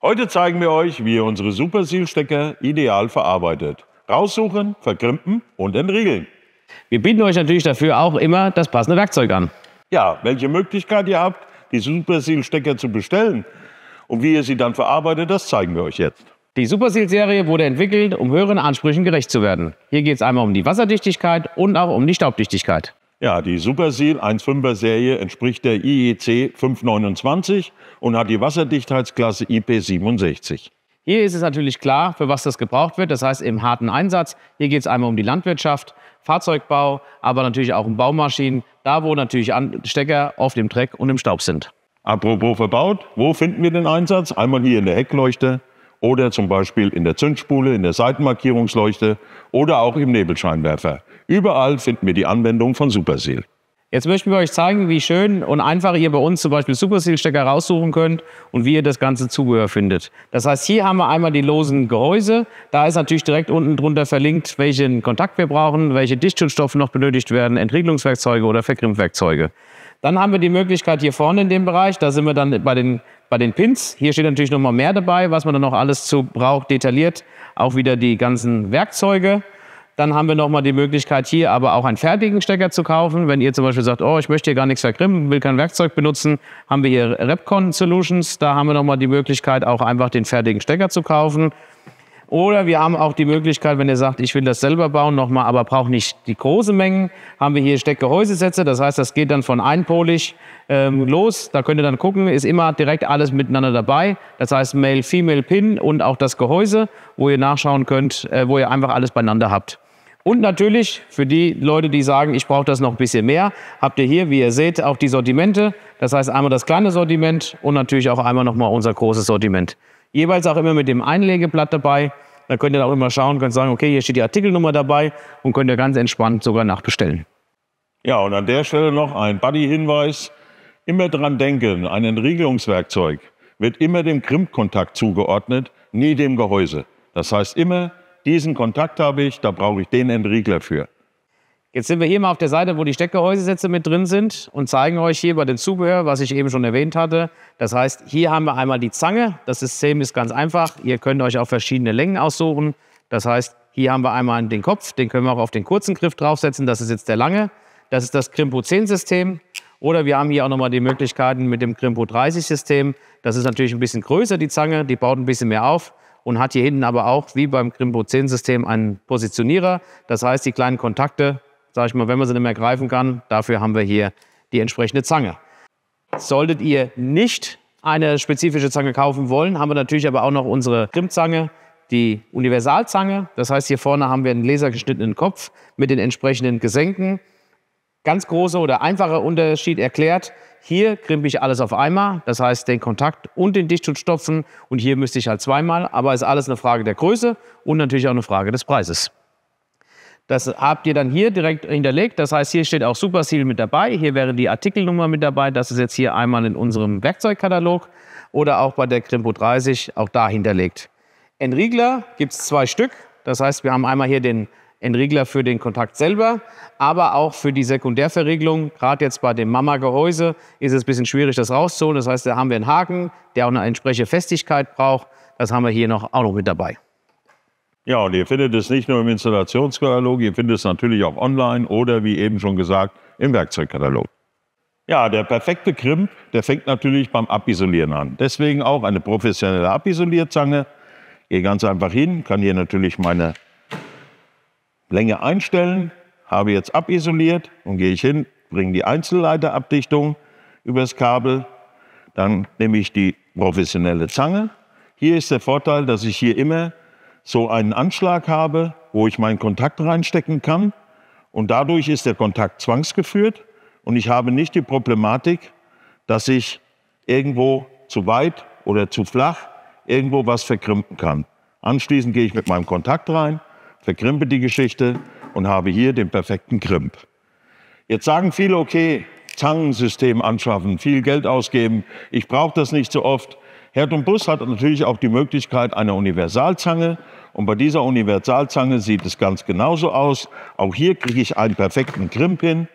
Heute zeigen wir euch, wie ihr unsere Super Seal-Stecker ideal verarbeitet. Raussuchen, verkrimpen und entriegeln. Wir bieten euch natürlich dafür auch immer das passende Werkzeug an. Ja, welche Möglichkeit ihr habt, die Super Seal-Stecker zu bestellen und wie ihr sie dann verarbeitet, das zeigen wir euch jetzt. Die Super Seal-Serie wurde entwickelt, um höheren Ansprüchen gerecht zu werden. Hier geht es einmal um die Wasserdichtigkeit und auch um die Staubdichtigkeit. Ja, die Supersil 1.5er Serie entspricht der IEC 529 und hat die Wasserdichtheitsklasse IP67. Hier ist es natürlich klar, für was das gebraucht wird. Das heißt im harten Einsatz. Hier geht es einmal um die Landwirtschaft, Fahrzeugbau, aber natürlich auch um Baumaschinen, da wo natürlich Stecker auf dem Dreck und im Staub sind. Apropos verbaut, wo finden wir den Einsatz? Einmal hier in der Heckleuchte oder zum Beispiel in der Zündspule, in der Seitenmarkierungsleuchte oder auch im Nebelscheinwerfer. Überall finden wir die Anwendung von Superseal. Jetzt möchten wir euch zeigen, wie schön und einfach ihr bei uns zum Beispiel superseal stecker raussuchen könnt und wie ihr das ganze Zubehör findet. Das heißt, hier haben wir einmal die losen Gehäuse. Da ist natürlich direkt unten drunter verlinkt, welchen Kontakt wir brauchen, welche Dichtschutzstoffe noch benötigt werden, Entriegelungswerkzeuge oder Verkrimpfwerkzeuge. Dann haben wir die Möglichkeit hier vorne in dem Bereich, da sind wir dann bei den, bei den Pins. Hier steht natürlich nochmal mehr dabei, was man dann noch alles zu braucht, detailliert. Auch wieder die ganzen Werkzeuge. Dann haben wir nochmal die Möglichkeit, hier aber auch einen fertigen Stecker zu kaufen. Wenn ihr zum Beispiel sagt, oh, ich möchte hier gar nichts verkrimmen, will kein Werkzeug benutzen, haben wir hier Repcon Solutions. Da haben wir nochmal die Möglichkeit, auch einfach den fertigen Stecker zu kaufen. Oder wir haben auch die Möglichkeit, wenn ihr sagt, ich will das selber bauen, nochmal, aber brauche nicht die großen Mengen, haben wir hier Steckgehäusesätze. Das heißt, das geht dann von einpolig ähm, los. Da könnt ihr dann gucken, ist immer direkt alles miteinander dabei. Das heißt Male, Female Pin und auch das Gehäuse, wo ihr nachschauen könnt, äh, wo ihr einfach alles beieinander habt. Und natürlich für die Leute, die sagen, ich brauche das noch ein bisschen mehr, habt ihr hier, wie ihr seht, auch die Sortimente. Das heißt einmal das kleine Sortiment und natürlich auch einmal nochmal unser großes Sortiment. Jeweils auch immer mit dem Einlegeblatt dabei. Da könnt ihr auch immer schauen, könnt sagen, okay, hier steht die Artikelnummer dabei und könnt ihr ganz entspannt sogar nachbestellen. Ja, und an der Stelle noch ein Buddy-Hinweis. Immer dran denken, ein Entriegelungswerkzeug wird immer dem Krimpkontakt zugeordnet, nie dem Gehäuse. Das heißt immer diesen Kontakt habe ich, da brauche ich den Entriegler für. Jetzt sind wir hier mal auf der Seite, wo die Steckgehäusesätze mit drin sind und zeigen euch hier bei dem Zubehör, was ich eben schon erwähnt hatte. Das heißt, hier haben wir einmal die Zange. Das System ist ganz einfach. Ihr könnt euch auch verschiedene Längen aussuchen. Das heißt, hier haben wir einmal den Kopf, den können wir auch auf den kurzen Griff draufsetzen. Das ist jetzt der lange. Das ist das Crimpo 10 System. Oder wir haben hier auch nochmal die Möglichkeiten mit dem Crimpo 30 System. Das ist natürlich ein bisschen größer, die Zange. Die baut ein bisschen mehr auf und hat hier hinten aber auch, wie beim Grimbo-10-System, einen Positionierer. Das heißt, die kleinen Kontakte, sage ich mal, wenn man sie nicht mehr greifen kann, dafür haben wir hier die entsprechende Zange. Solltet ihr nicht eine spezifische Zange kaufen wollen, haben wir natürlich aber auch noch unsere Grimzange, die Universalzange. Das heißt, hier vorne haben wir einen lasergeschnittenen Kopf mit den entsprechenden Gesenken. Ganz großer oder einfacher Unterschied erklärt. Hier krimpe ich alles auf einmal, das heißt den Kontakt und den Dichtschutzstopfen und hier müsste ich halt zweimal, aber ist alles eine Frage der Größe und natürlich auch eine Frage des Preises. Das habt ihr dann hier direkt hinterlegt. Das heißt, hier steht auch Super Seal mit dabei. Hier wäre die Artikelnummer mit dabei. Das ist jetzt hier einmal in unserem Werkzeugkatalog oder auch bei der Krimpo 30 auch da hinterlegt. Entriegler gibt es zwei Stück. Das heißt, wir haben einmal hier den Entriegler für den Kontakt selber, aber auch für die Sekundärverriegelung. Gerade jetzt bei dem Mama-Gehäuse ist es ein bisschen schwierig, das rauszuholen. Das heißt, da haben wir einen Haken, der auch eine entsprechende Festigkeit braucht. Das haben wir hier noch, auch noch mit dabei. Ja, und ihr findet es nicht nur im Installationskatalog, ihr findet es natürlich auch online oder wie eben schon gesagt im Werkzeugkatalog. Ja, der perfekte Krimp, der fängt natürlich beim Abisolieren an. Deswegen auch eine professionelle Abisolierzange. Gehe ganz einfach hin, kann hier natürlich meine Länge einstellen, habe jetzt abisoliert und gehe ich hin, bringe die Einzelleiterabdichtung übers Kabel, dann nehme ich die professionelle Zange. Hier ist der Vorteil, dass ich hier immer so einen Anschlag habe, wo ich meinen Kontakt reinstecken kann und dadurch ist der Kontakt zwangsgeführt und ich habe nicht die Problematik, dass ich irgendwo zu weit oder zu flach irgendwo was verkrimpen kann. Anschließend gehe ich mit meinem Kontakt rein, verkrimpe die Geschichte und habe hier den perfekten Krimp. Jetzt sagen viele, okay, Zangensystem anschaffen, viel Geld ausgeben, ich brauche das nicht so oft. Herd und Bus hat natürlich auch die Möglichkeit einer Universalzange. Und bei dieser Universalzange sieht es ganz genauso aus. Auch hier kriege ich einen perfekten Krimp hin.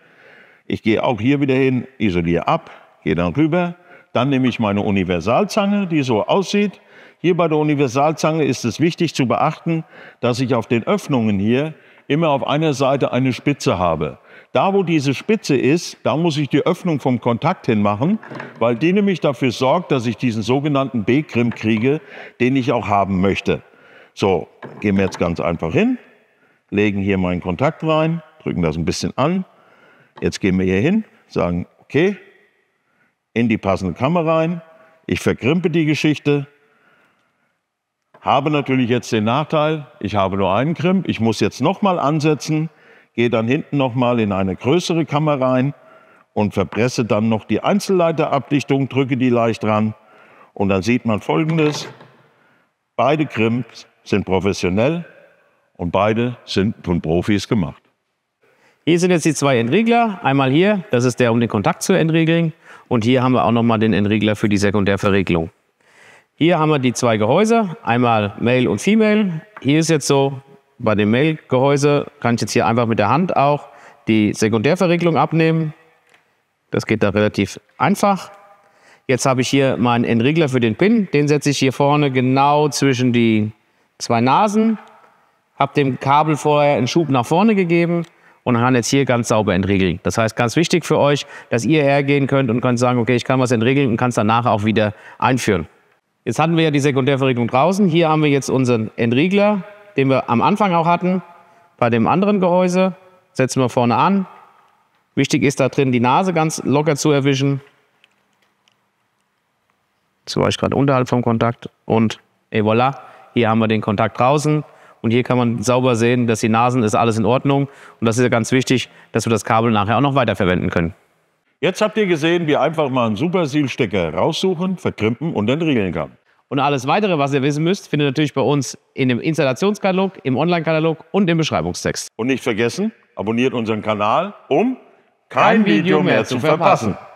Ich gehe auch hier wieder hin, isoliere ab, gehe dann rüber. Dann nehme ich meine Universalzange, die so aussieht. Hier bei der Universalzange ist es wichtig zu beachten, dass ich auf den Öffnungen hier immer auf einer Seite eine Spitze habe. Da, wo diese Spitze ist, da muss ich die Öffnung vom Kontakt hin machen, weil die nämlich dafür sorgt, dass ich diesen sogenannten B-Krim kriege, den ich auch haben möchte. So, gehen wir jetzt ganz einfach hin, legen hier meinen Kontakt rein, drücken das ein bisschen an. Jetzt gehen wir hier hin, sagen, okay, in die passende Kamera rein, ich verkrimpe die Geschichte, habe natürlich jetzt den Nachteil, ich habe nur einen Krimp, ich muss jetzt nochmal ansetzen, gehe dann hinten nochmal in eine größere Kammer rein und verpresse dann noch die Einzelleiterabdichtung, drücke die leicht ran und dann sieht man folgendes, beide Krimps sind professionell und beide sind von Profis gemacht. Hier sind jetzt die zwei Entriegler. Einmal hier, das ist der, um den Kontakt zu entriegeln. Und hier haben wir auch nochmal den Entriegler für die Sekundärverriegelung. Hier haben wir die zwei Gehäuse, einmal Male und Female. Hier ist jetzt so, bei dem Male-Gehäuse kann ich jetzt hier einfach mit der Hand auch die Sekundärverriegelung abnehmen. Das geht da relativ einfach. Jetzt habe ich hier meinen Entriegler für den Pin. Den setze ich hier vorne genau zwischen die zwei Nasen. Habe dem Kabel vorher einen Schub nach vorne gegeben und kann jetzt hier ganz sauber entriegeln. Das heißt, ganz wichtig für euch, dass ihr hergehen könnt und könnt sagen, okay, ich kann was entriegeln und kann es danach auch wieder einführen. Jetzt hatten wir ja die Sekundärverriegelung draußen. Hier haben wir jetzt unseren Entriegler, den wir am Anfang auch hatten. Bei dem anderen Gehäuse setzen wir vorne an. Wichtig ist da drin, die Nase ganz locker zu erwischen. So war ich gerade unterhalb vom Kontakt. Und et voilà, hier haben wir den Kontakt draußen. Und hier kann man sauber sehen, dass die Nasen ist alles in Ordnung. Und das ist ja ganz wichtig, dass wir das Kabel nachher auch noch weiterverwenden können. Jetzt habt ihr gesehen, wie einfach mal einen Superseal-Stecker raussuchen, verkrimpen und dann regeln kann. Und alles weitere, was ihr wissen müsst, findet ihr natürlich bei uns in dem Installationskatalog, im Online-Katalog und im Beschreibungstext. Und nicht vergessen, abonniert unseren Kanal, um kein, kein Video, Video, mehr, mehr zu verpassen. verpassen.